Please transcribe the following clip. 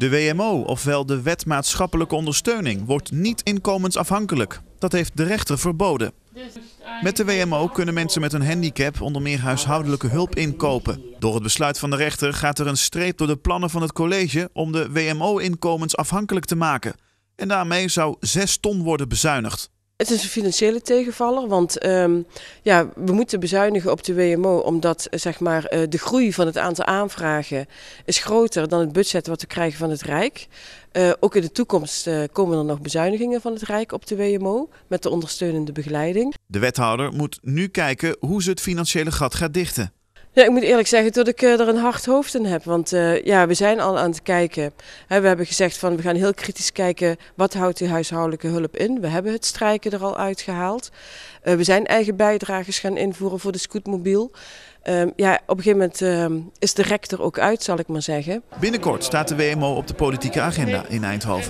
De WMO, ofwel de Wet Maatschappelijke Ondersteuning, wordt niet inkomensafhankelijk. Dat heeft de rechter verboden. Met de WMO kunnen mensen met een handicap onder meer huishoudelijke hulp inkopen. Door het besluit van de rechter gaat er een streep door de plannen van het college om de WMO-inkomens afhankelijk te maken. En daarmee zou 6 ton worden bezuinigd. Het is een financiële tegenvaller, want ehm, ja, we moeten bezuinigen op de WMO omdat eh, zeg maar, eh, de groei van het aantal aanvragen is groter dan het budget wat we krijgen van het Rijk. Eh, ook in de toekomst komen er nog bezuinigingen van het Rijk op de WMO met de ondersteunende begeleiding. De wethouder moet nu kijken hoe ze het financiële gat gaat dichten ik moet eerlijk zeggen dat ik eh, er een hard hoofd in heb. Want eh, ja, we zijn al aan het kijken. we hebben gezegd van we gaan heel kritisch kijken wat houdt die huishoudelijke hulp in. We hebben het strijken er al uitgehaald. Uh, we zijn eigen bijdrages gaan invoeren voor de scootmobiel. Ehm, ja, op een gegeven moment ehm, is de rector ook uit, zal ik maar zeggen. Binnenkort staat de WMO op de politieke agenda in Eindhoven.